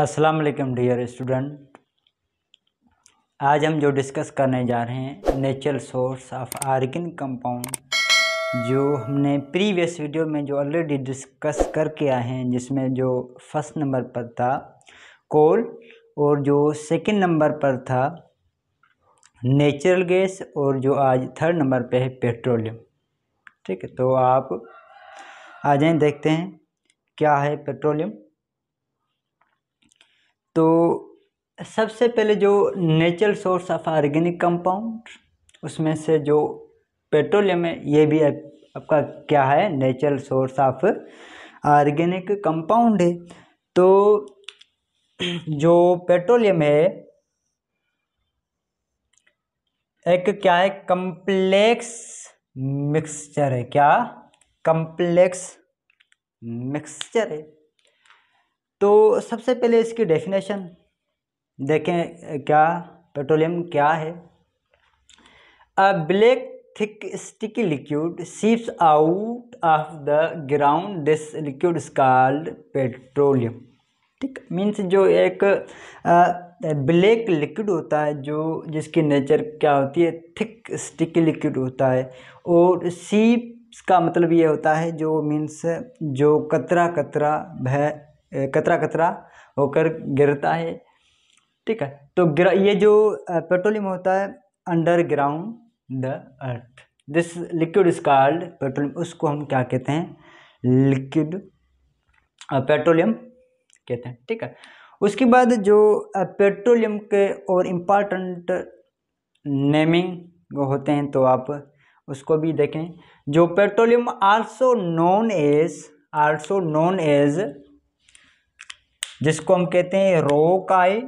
अस्सलाम वालेकुम dear student आज हम जो डिस्कस करने जा रहे हैं natural source of organic compound जो हमने प्रीवियस वीडियो में जो ऑलरेडी डिस्कस करके आए हैं जिसमें जो फर्स्ट नंबर पर था कोल और जो सेकंड नंबर पर था नेचुरल गैस और जो आज थर्ड नंबर पे है पेट्रोलियम ठीक है तो आप आ जाए देखते हैं क्या है पेट्रोलियम तो सबसे पहले जो natural source of organic compound उसमें से जो पेट्रोलियम है ये भी आपका क्या है natural source of organic compound है तो जो पेट्रोलियम है एक क्या है कम्प्लेक्स मिक्सचर है क्या कम्प्लेक्स मिक्सचर है तो सबसे पहले इसकी डेफिनेशन देखें क्या पेट्रोलियम क्या है a black thick sticky liquid seeps out of the ground this liquid is called petroleum ठीक मीन्स जो एक ब्लैक लिक्विड होता है जो जिसकी नेचर क्या होती है थिक स्टिकी लिक्विड होता है और सीप्स का मतलब ये होता है जो मीन्स जो कतरा कतरा बह कतरा कतरा होकर गिरता है ठीक है तो गिरा ये जो पेट्रोलियम होता है underground the earth this liquid is called petroleum उसको हम क्या कहते हैं लिक्विड पेट्रोलियम कहते हैं ठीक है उसके बाद जो पेट्रोलियम के और इम्पॉर्टेंट नेमिंग होते हैं तो आप उसको भी देखें जो petroleum also known as also known as जिसको हम कहते हैं rock oil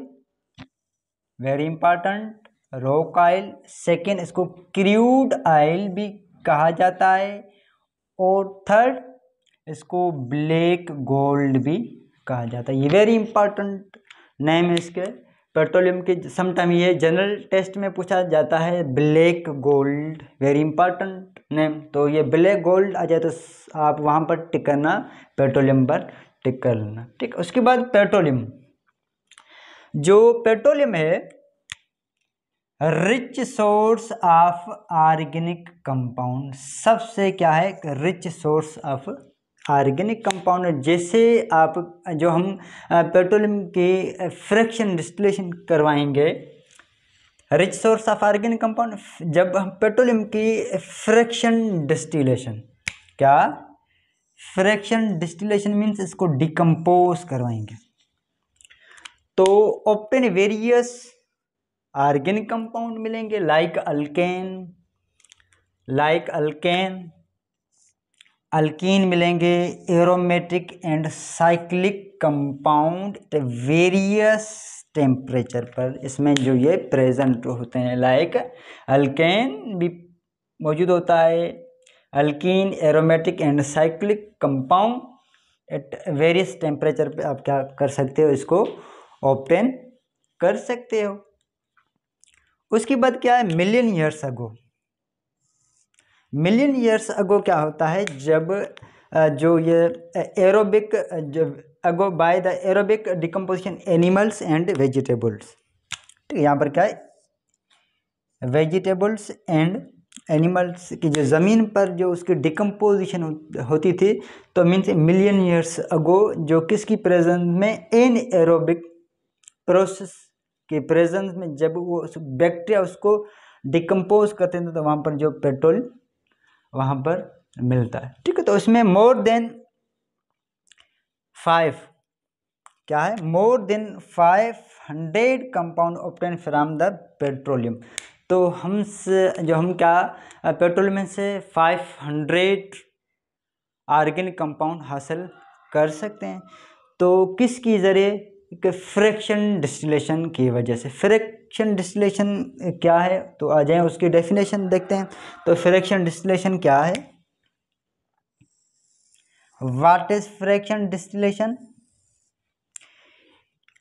very important rock oil second इसको क्रूड आयल भी कहा जाता है और थर्ड इसको ब्लैक गोल्ड भी कहा जाता है ये वेरी इंपॉर्टेंट नेम है इसके पेट्रोलियम के समटाइम ये जनरल टेस्ट में पूछा जाता है black gold very important name तो ये ब्लैक गोल्ड आ जाए तो आप वहाँ पर टिक करना पेट्रोलियम पर टिक कर लेना ठीक उसके बाद पेट्रोलियम जो पेट्रोलियम है rich source of organic compound सबसे क्या है rich source of organic compound जैसे आप जो हम पेट्रोलियम के फ्रैक्शन डिस्टिलेशन करवाएंगे rich source of organic compound जब हम पेट्रोलियम की फ्रैक्शन डिस्टिलेशन क्या फ्रैक्शन डिस्टिलेशन मीन्स इसको डिकम्पोज करवाएंगे तो ऑप्टेन वेरियस आर्गेनिक कंपाउंड मिलेंगे like alkane like alkane alkene मिलेंगे aromatic and cyclic compound various temperature पर इसमें जो ये प्रेजेंट होते हैं लाइक अल्केन भी मौजूद होता है alkene aromatic and cyclic compound at various temperature पे आप क्या कर सकते हो इसको ऑप्टेन कर सकते हो उसके बाद क्या है million years ago million years ago क्या होता है जब जो ये एरोबिक जब ago by the aerobic decomposition animals and vegetables ठीक है यहाँ पर क्या है वेजिटेबल्स एंड एनिमल्स की जो ज़मीन पर जो उसकी डिकम्पोजिशन होती थी तो मीन्स मिलियन ईयर्स अगो जो किसकी प्रेजेंस में एन एरोबिक प्रोसेस के प्रेजेंस में जब वो उस बैक्टीरिया उसको डिकम्पोज करते थे तो वहाँ पर जो पेट्रोल वहाँ पर मिलता है ठीक है तो उसमें मोर देन फाइव क्या है more than five hundred compound obtain from the petroleum तो हम से जो हम क्या पेट्रोल में से 500 आर्गेनिक कंपाउंड हासिल कर सकते हैं तो किसकी ज़रिए कि फ्रैक्शन डिस्टिलेशन की वजह से फ्रैक्शन डिस्टिलेशन क्या है तो आ जाए उसकी डेफिनेशन देखते हैं तो फ्रैक्शन डिस्टिलेशन क्या है what is fraction distillation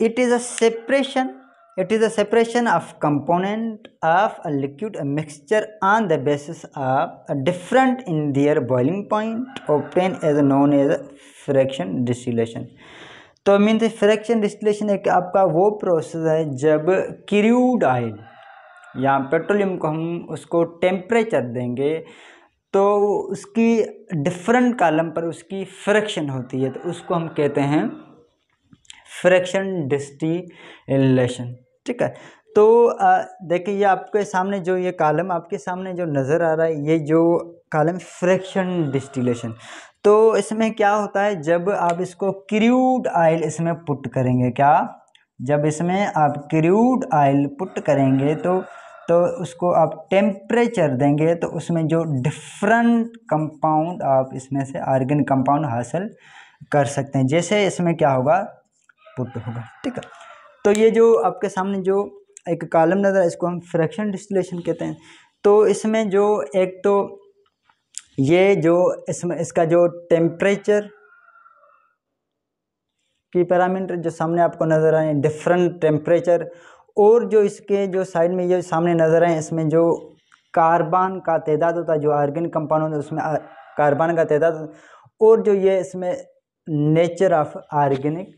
it is a separation It is the separation of component of a liquid a mixture on the basis of a different in their boiling point obtained as known as fraction distillation तो mean fraction distillation एक आपका वो process है जब crude oil या petroleum को हम उसको टेम्परेचर देंगे तो उसकी डिफरेंट कॉलम पर उसकी फ्रैक्शन होती है तो उसको हम कहते हैं फ्रैक्शन डिस्टिलेशन ठीक है तो देखिए ये आपके सामने जो ये कालम आपके सामने जो नज़र आ रहा है ये जो कालम फ्रैक्शन डिस्टिलेशन तो इसमें क्या होता है जब आप इसको क्रूड आयल इसमें पुट करेंगे क्या जब इसमें आप क्रूड आयल पुट करेंगे तो तो उसको आप टेम्परेचर देंगे तो उसमें जो डिफरेंट कंपाउंड आप इसमें से आर्गन कंपाउंड हासिल कर सकते हैं जैसे इसमें क्या होगा पुट होगा ठीक है तो ये जो आपके सामने जो एक कॉलम नज़र है इसको हम फ्रैक्शन डिस्टिलेशन कहते हैं तो इसमें जो एक तो ये जो इसमें इसका जो टेम्परेचर की पैरामीटर जो सामने आपको नज़र आए डिफरेंट टेम्परेचर और जो इसके जो साइड में ये सामने नज़र आए इसमें जो कार्बन का तदाद होता है जो आर्गेनिक कंपाउंड होता है उसमें कार्बन का तदाद और जो ये इसमें नेचर ऑफ आर्गेनिक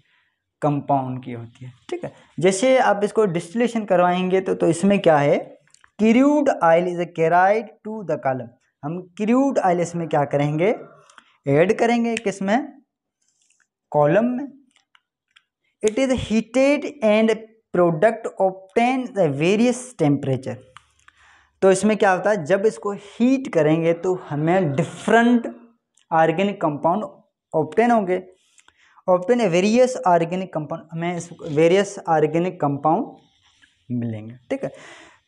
कंपाउंड की होती है ठीक है जैसे आप इसको डिस्टिलेशन करवाएंगे तो तो इसमें क्या है crude oil is a carried to the column हम क्रूड आयल इसमें क्या करेंगे ऐड करेंगे किसमें कॉलम में it is heated and product obtain various temperature तो इसमें क्या होता है जब इसको हीट करेंगे तो हमें डिफरेंट ऑर्गेनिक कंपाउंड ऑप्टेन होंगे ऑप्टेन वेरियस ऑर्गेनिक कंपाउंड हमें इस वेरियस ऑर्गेनिक कंपाउंड मिलेंगे ठीक है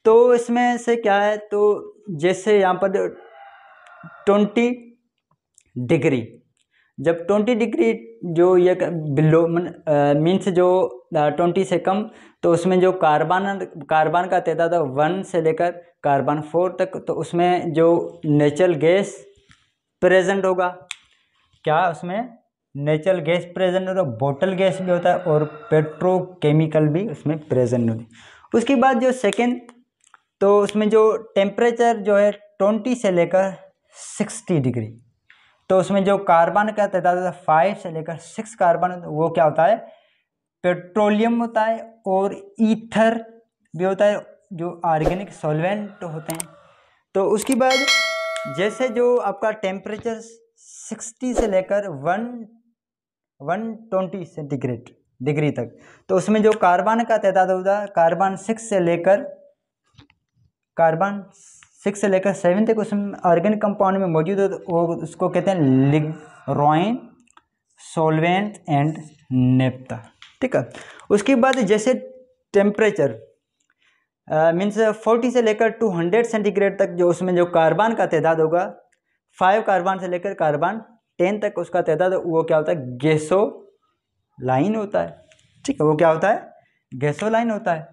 तो इसमें से क्या है तो जैसे यहाँ पर ट्वेंटी डिग्री जब ट्वेंटी डिग्री जो ये बिलो मीन्स जो ट्वेंटी से कम तो उसमें जो कार्बन कार्बन का तहता था वन से लेकर कार्बन फोर तक तो उसमें जो नेचुरल गैस प्रेजेंट होगा क्या उसमें नेचुरल गैस प्रेजेंट होता है बोटल गैस भी होता है और पेट्रोकेमिकल भी उसमें प्रेजेंट होती है उसके बाद जो सेकेंड तो उसमें जो टेम्परेचर जो है ट्वेंटी से लेकर सिक्सटी डिग्री तो उसमें जो कार्बन का तादाद होता है फाइव से लेकर सिक्स कार्बन वो क्या होता है पेट्रोलियम होता है और ईथर भी होता है जो ऑर्गेनिक सॉल्वेंट होते हैं तो उसके बाद जैसे जो आपका टेम्परेचर 60 से लेकर वन 120 सेंटीग्रेड डिग्री तक तो उसमें जो कार्बन का तादाद होगा कार्बन सिक्स से लेकर कार्बन सिक्स से लेकर सेवन तक उसमें ऑर्गेनिक कंपाउंड में मौजूद है वो उसको कहते हैं लिग्रोइन सोलवेंट एंड नेप्ता ठीक है उसके बाद जैसे टेम्परेचर मीन्स फोर्टी से लेकर टू हंड्रेड सेंटीग्रेड तक जो उसमें जो कार्बन का तादाद होगा फाइव कार्बन से लेकर कार्बन टेन तक उसका तहता तो वो क्या होता है गैसो लाइन होता है ठीक है वो क्या होता है गैसो लाइन होता है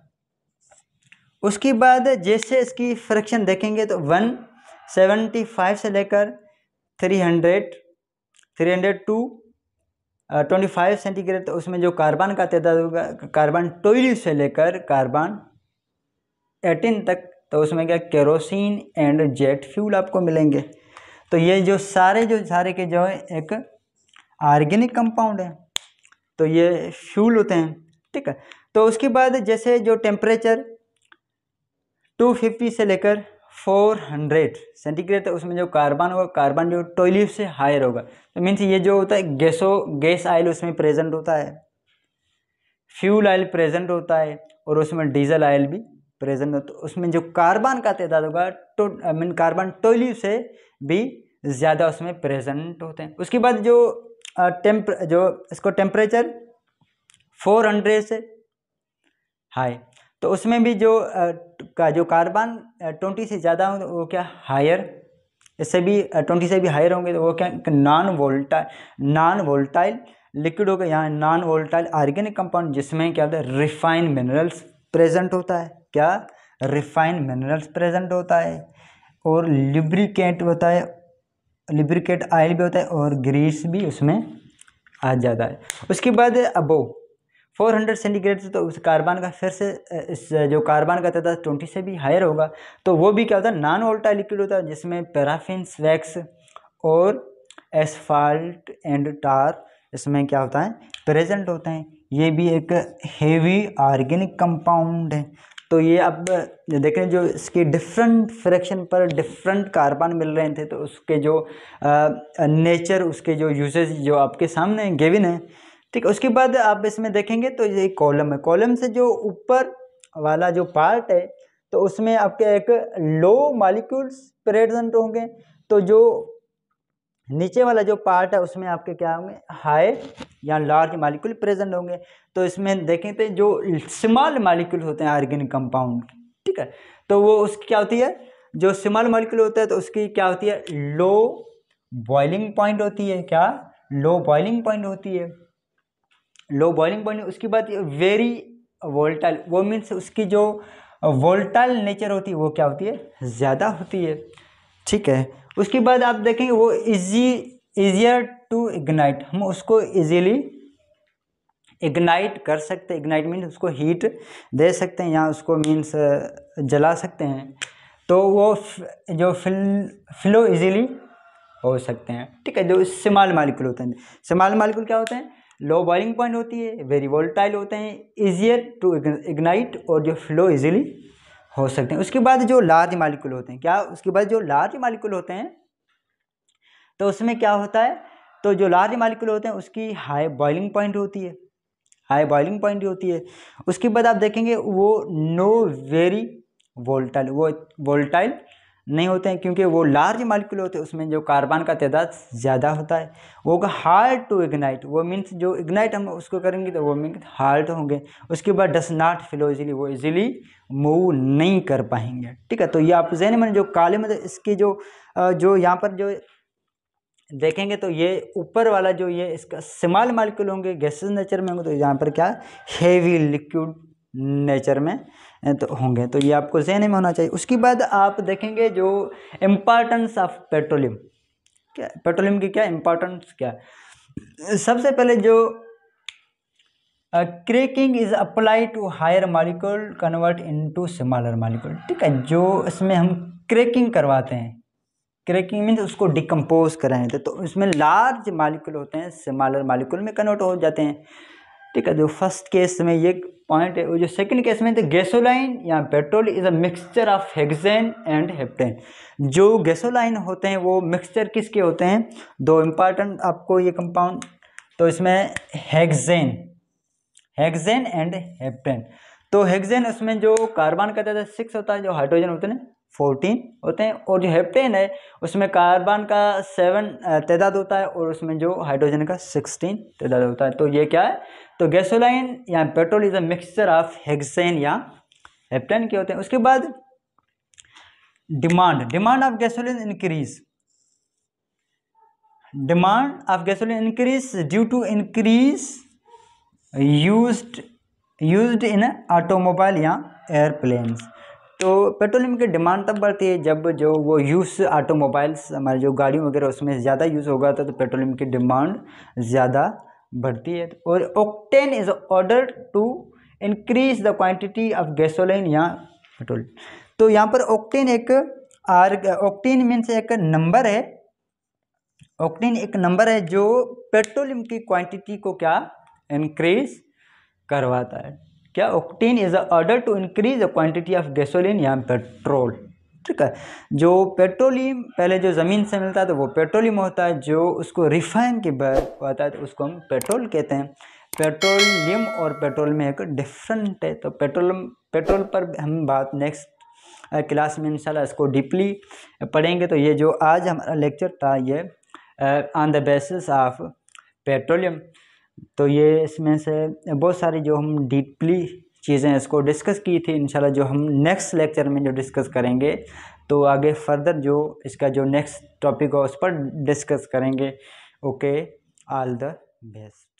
उसके बाद जैसे इसकी फ्रैक्शन देखेंगे तो वन सेवेंटी फाइव से लेकर three hundred three hundred to twenty five centigrade तो उसमें जो कार्बन का तदाद होगा कार्बन ट्वेल्व से लेकर कार्बन एटीन तक तो उसमें क्या केरोसिन एंड जेट फ्यूल आपको मिलेंगे तो ये जो सारे जो सारे के जो है एक ऑर्गेनिक कंपाउंड है तो ये फ्यूल होते हैं ठीक है तो उसके बाद जैसे जो टेम्परेचर 250 से लेकर 400 सेंटीग्रेड उसमें जो कार्बन होगा कार्बन जो टोइलिव से हायर होगा तो मीन्स ये जो होता है गैसो गैस आयल उसमें प्रेजेंट होता है फ्यूल आयल प्रेजेंट होता है और उसमें डीजल आयल भी प्रेजेंट होता है उसमें जो कार्बन का तैदाद होगा आई तो, मीन कार्बन टोइलिव से भी ज़्यादा उसमें प्रेजेंट होते हैं उसके बाद जो टेम्प जो इसको टेम्परेचर 400 से हाई तो उसमें भी जो का जो कार्बन 20 से ज़्यादा हो वो क्या हायर इससे भी ट्वेंटी से भी हायर होंगे तो वो क्या non volta non volatile liquid होगा यहाँ नॉन वोल्टाइल ऑर्गेनिक कंपाउंड जिसमें क्या होता है रिफाइन मिनरल्स प्रेजेंट होता है क्या रिफाइन मिनरल्स प्रेजेंट होता है और लिब्रिकेंट होता है लिब्रिकेट ऑयल भी होता है और ग्रीस भी उसमें आ जाता है उसके बाद अबो 400 सेंटीग्रेड से तो उस कार्बन का फिर से इस जो कार्बन का तथा ट्वेंटी से भी हायर होगा तो वो भी क्या होता है नॉन वोल्टा लिक्विड होता है जिसमें पैराफिन वैक्स और एसफाल्ट एंड टार इसमें क्या होता है प्रेजेंट होते हैं ये भी एक हेवी ऑर्गेनिक कंपाउंड है तो ये आप देखें जो इसके डिफरेंट फ्रैक्शन पर डिफरेंट कार्बन मिल रहे थे तो उसके जो नेचर उसके जो यूजेज जो आपके सामने गेविन है ठीक उसके बाद आप इसमें देखेंगे तो ये कॉलम है कॉलम से जो ऊपर वाला जो पार्ट है तो उसमें आपके एक लो मालिक्यूल्स प्रेजेंट होंगे तो जो नीचे वाला जो पार्ट है उसमें आपके क्या होंगे हाई या लार्ज मालिक्यूल प्रेजेंट होंगे तो इसमें देखें तो जो स्मॉल मालिक्यूल होते हैं आर्गेन कंपाउंड ठीक है तो वो उसकी क्या होती है जो स्मॉल मालिक्यूल होता है तो उसकी क्या होती है लो बॉइलिंग पॉइंट होती है क्या लो बॉइलिंग पॉइंट होती है लो बॉइलिंग पॉइंट उसकी बात वेरी वोल्टाइल वो मीन्स उसकी जो वोल्टाइल नेचर होती है वो क्या होती है ज़्यादा होती है ठीक है उसके बाद आप देखेंगे वो इजी ईजियर टू इग्नाइट हम उसको ईजीली इग्नाइट कर सकते इग्नाइट मीन्स उसको हीट दे सकते हैं या उसको मीन्स जला सकते हैं तो वो जो फिल फ्लो ईजीली हो सकते हैं ठीक है जो इस्तेमाल मालिकुल होते हैं इस्तेमाल मालिकुल क्या होते हैं लो बॉइलिंग पॉइंट होती है वेरी वोल्टाइल होते हैं ईजियर टू इग्नाइट और जो फ्लो ईजीली हो सकते हैं उसके बाद जो लार्ज मालिकुल होते हैं क्या उसके बाद जो लार्ज मालिकुल होते हैं तो उसमें क्या होता है तो जो लार्ज मालिक्यूल होते हैं उसकी हाई बॉइलिंग पॉइंट होती है हाई बॉइलिंग पॉइंट होती है उसके बाद आप देखेंगे वो नो वेरी वोल्टाइल वो वोल्टाइल नहीं होते हैं क्योंकि वो लार्ज मालिक्यूल होते हैं उसमें जो कार्बन का तादाद ज़्यादा होता है वो होगा हार्ड टू इग्नाइट वो मीन्स जो इग्नाइट हम उसको करेंगे तो वो मीन्स हार्ड होंगे उसके बाद डस नॉट फिलो इजिली वो इजिली मूव नहीं कर पाएंगे ठीक है तो ये आप जहन मैंने जो काले मतलब इसके जो जो यहाँ पर जो देखेंगे तो ये ऊपर वाला जो ये इसका स्मॉल मालिक्यूल होंगे गैसेज नेचर में होंगे तो यहाँ पर क्या हैवी लिक्विड नेचर में तो होंगे तो ये आपको जहन में होना चाहिए उसके बाद आप देखेंगे जो इम्पॉर्टेंस ऑफ पेट्रोलियम क्या पेट्रोलियम की क्या इम्पॉर्टेंस क्या सबसे पहले जो cracking is apply to higher molecule convert into smaller molecule ठीक है जो इसमें हम क्रेकिंग करवाते हैं क्रैकिंग मीन्स उसको डिकम्पोज कराएं तो, तो उसमें लार्ज मालिक्यूल होते हैं स्मॉलर मालिक्यूल में कन्वर्ट हो जाते हैं ठीक है जो फर्स्ट केस में ये पॉइंट है जो सेकंड केस में तो गैसोलाइन या petrol is a mixture of hexane and heptane जो गैसोलाइन होते हैं वो मिक्सचर किसके होते हैं दो इम्पॉर्टेंट आपको ये कंपाउंड तो इसमें हेक्सेन हेक्सेन एंड हेप्टेन तो हेक्सेन उसमें जो कार्बन का था सिक्स होता है जो हाइड्रोजन होते हैं फोर्टीन होते हैं और जो हेप्टेन है उसमें कार्बन का सेवन तदाद होता है और उसमें जो हाइड्रोजन का सिक्सटीन तदाद होता है तो ये क्या है तो गैसोलाइन या petrol is a mixture of hexane या हेप्टेन के होते हैं उसके बाद demand demand of gasoline increase demand of gasoline increase due to increase use use in automobile या एयरप्लेन्स तो पेट्रोलियम की डिमांड तब बढ़ती है जब जो वो यूज़ ऑटोमोबाइल्स हमारे जो गाड़ी वगैरह उसमें ज़्यादा यूज़ होगा तो, तो पेट्रोलियम की डिमांड ज़्यादा बढ़ती है और octane is order to increase the quantity of gasoline या पेट्रोल तो यहाँ पर ऑक्टेन एक आर ऑक्टेन मीन्स एक नंबर है ऑक्टेन एक नंबर है जो पेट्रोलियम की क्वांटिटी को क्या इंक्रीज करवाता है क्या octane is order to increase the quantity of gasoline या पेट्रोल ठीक है जो पेट्रोलियम पहले जो ज़मीन से मिलता है तो वो पेट्रोलियम होता है जो उसको रिफाइन के बाद होता है तो उसको हम पेट्रोल कहते हैं पेट्रोलियम और पेट्रोल में एक डिफरेंट है तो पेट्रोल पेट्रोल पर हम बात नेक्स्ट क्लास में इंशाल्लाह इसको डीपली पढ़ेंगे तो ये जो आज हमारा लेक्चर था ये on the basis of petroleum तो ये इसमें से बहुत सारी जो हम डीपली चीज़ें इसको डिस्कस की थी इंशाल्लाह जो हम नेक्स्ट लेक्चर में जो डिस्कस करेंगे तो आगे फर्दर जो इसका जो नेक्स्ट टॉपिक है उस पर डिस्कस करेंगे ओके ऑल द बेस्ट